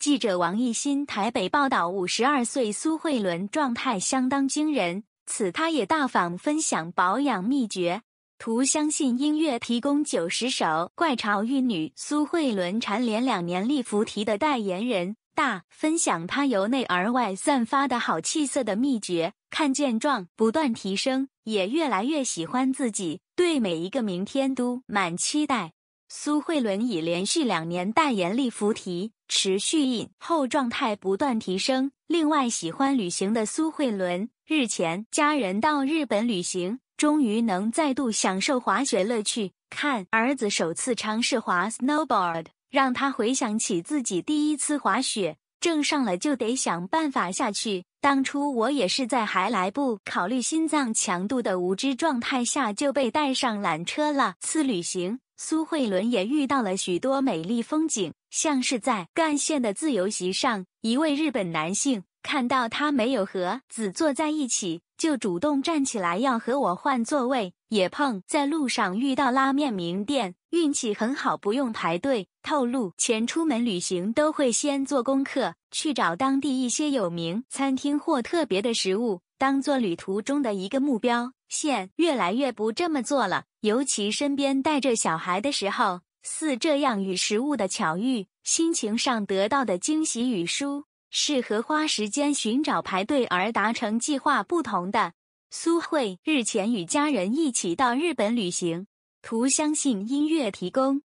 记者王艺新台北报道，五十二岁苏慧伦状态相当惊人，此她也大方分享保养秘诀。图相信音乐提供九十首怪潮玉女苏慧伦蝉联两年立福提的代言人大分享她由内而外散发的好气色的秘诀，看见状不断提升，也越来越喜欢自己，对每一个明天都满期待。苏慧伦已连续两年代言利福提，持续饮后状态不断提升。另外，喜欢旅行的苏慧伦日前家人到日本旅行，终于能再度享受滑雪乐趣。看儿子首次尝试滑 snowboard，让他回想起自己第一次滑雪。挣上了就得想办法下去。当初我也是在还来不考虑心脏强度的无知状态下就被带上缆车了。次旅行，苏慧伦也遇到了许多美丽风景，像是在干线的自由席上，一位日本男性看到她没有和子坐在一起。就主动站起来要和我换座位，也碰在路上遇到拉面名店，运气很好，不用排队。透露前出门旅行都会先做功课，去找当地一些有名餐厅或特别的食物，当做旅途中的一个目标现越来越不这么做了，尤其身边带着小孩的时候。似这样与食物的巧遇，心情上得到的惊喜与舒。适合花时间寻找排队而达成计划不同的苏慧日前与家人一起到日本旅行，图相信音乐提供。